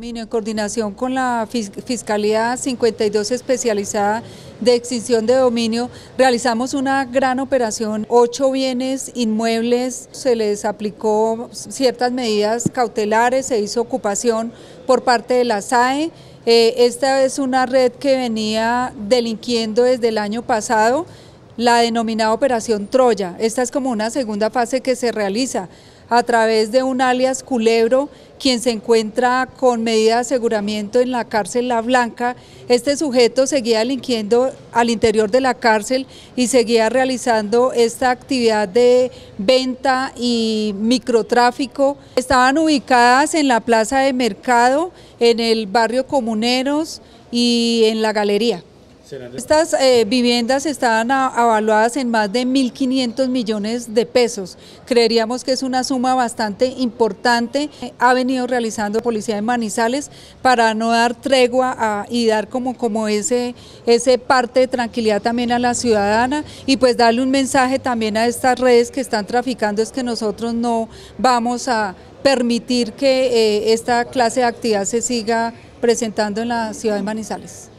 en coordinación con la Fiscalía 52 especializada de extinción de dominio, realizamos una gran operación, ocho bienes inmuebles, se les aplicó ciertas medidas cautelares, se hizo ocupación por parte de la SAE. Eh, esta es una red que venía delinquiendo desde el año pasado, la denominada Operación Troya. Esta es como una segunda fase que se realiza a través de un alias Culebro, quien se encuentra con medida de aseguramiento en la cárcel La Blanca. Este sujeto seguía delinquiendo al interior de la cárcel y seguía realizando esta actividad de venta y microtráfico. Estaban ubicadas en la plaza de mercado, en el barrio Comuneros y en la galería. Estas eh, viviendas están avaluadas en más de 1.500 millones de pesos. Creeríamos que es una suma bastante importante. Ha venido realizando Policía de Manizales para no dar tregua y dar como, como ese, ese parte de tranquilidad también a la ciudadana y pues darle un mensaje también a estas redes que están traficando es que nosotros no vamos a permitir que eh, esta clase de actividad se siga presentando en la ciudad de Manizales.